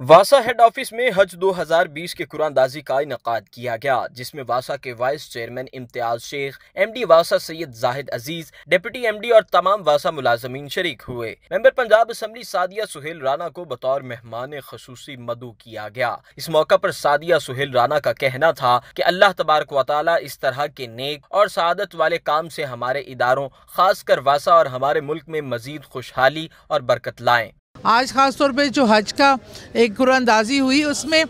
واسا head office میں حج دو ہزار بیس کے قرآن دازی کا انعقاد کیا گیا جس میں واسا کے وائس چیئرمین امتیاز شیخ ایم ڈی واسا Syed Zahid Aziz deputy M D اور تمام واسا ملازمین شریک ہوئے ممبر پنجاب اسمبلی سادیہ سہیل رانا کو بطور مہمان خصوصی مدعو کیا گیا اس موقع پر سادیہ سہیل رانا کا کہنا تھا کہ اللہ تبارک و تعالی اس طرح کے نیک اور سعادت والے کام سے ہمارے اداروں خاص کر واسا اور ہمارے ملک میں مزید خوشحالی اور برکت لائیں آج خاص طور پہ جو حج کا ایک دازی ہوئی اس میں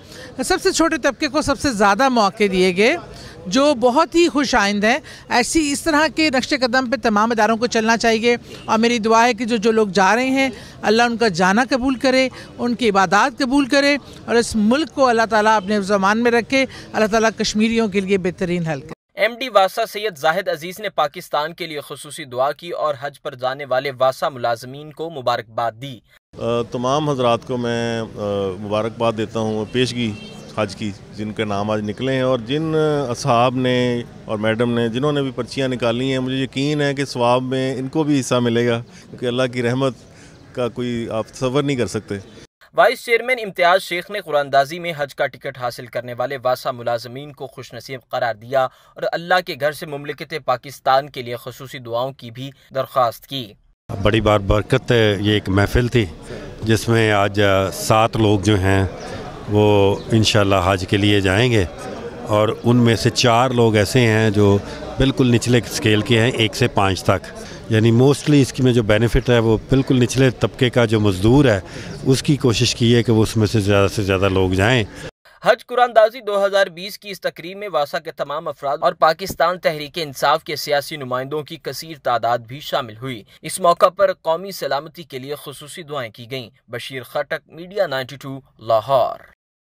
سب سے چھوٹے طبقے کو سب سے زیادہ مواقع دیے گئے جو بہت ہی خوش آئند ہیں ایسی اس طرح کے نقش قدم پہ تمام اداروں کو چلنا چاہیے اور میری دعا ہے کہ جو جو لوگ جا رہے ہیں اللہ ان کا جانا قبول کرے ان کی عبادات قبول کرے اور اس ملک کو اللہ تعالیٰ اپنے زمان میں رکھے اللہ تعالیٰ کشمیریوں کے لیے بہترین حل کرے ایم ڈی واسا سید زاہد عزیز نے پاکستان کے لیے خصوصی دعا کی اور حج پر جانے والے واسا ملازمین کو مبارکباد دی تمام حضرات کو میں مبارکباد دیتا ہوں پیشگی حج کی جن کے نام آج نکلے ہیں اور جن اصحاب نے اور میڈم نے جنہوں نے بھی پرچیاں نکالی ہیں مجھے یقین ہے کہ ثواب میں ان کو بھی حصہ ملے گا کیونکہ اللہ کی رحمت کا کوئی آپ تصور نہیں کر سکتے وائس چیئرمین امتیاز شیخ نے قرآن دازی میں حج کا ٹکٹ حاصل کرنے والے واسا ملازمین کو خوش نصیب قرار دیا اور اللہ کے گھر سے مملکت پاکستان کے لیے خصوصی دعاؤں کی بھی درخواست کی بڑی بار برکت یہ ایک محفل تھی جس میں آج سات لوگ جو ہیں وہ انشاءاللہ حاج کے لیے جائیں گے اور ان میں سے چار لوگ ایسے ہیں جو بالکل نچلے اسکیل کے ہیں ایک سے پانچ تک یعنی موسٹلی اس کی میں جو بینیفٹ ہے وہ بالکل نچلے طبقے کا جو مزدور ہے اس کی کوشش کی ہے کہ وہ اس میں سے زیادہ سے زیادہ لوگ جائیں حج قرآن دازی دو ہزار بیس کی اس تقریب میں واسا کے تمام افراد اور پاکستان تحریک انصاف کے سیاسی نمائندوں کی کثیر تعداد بھی شامل ہوئی اس موقع پر قومی سلامتی کے لیے خصوصی دعائیں کی گئیں Bashir Khattak media ninety two Lahore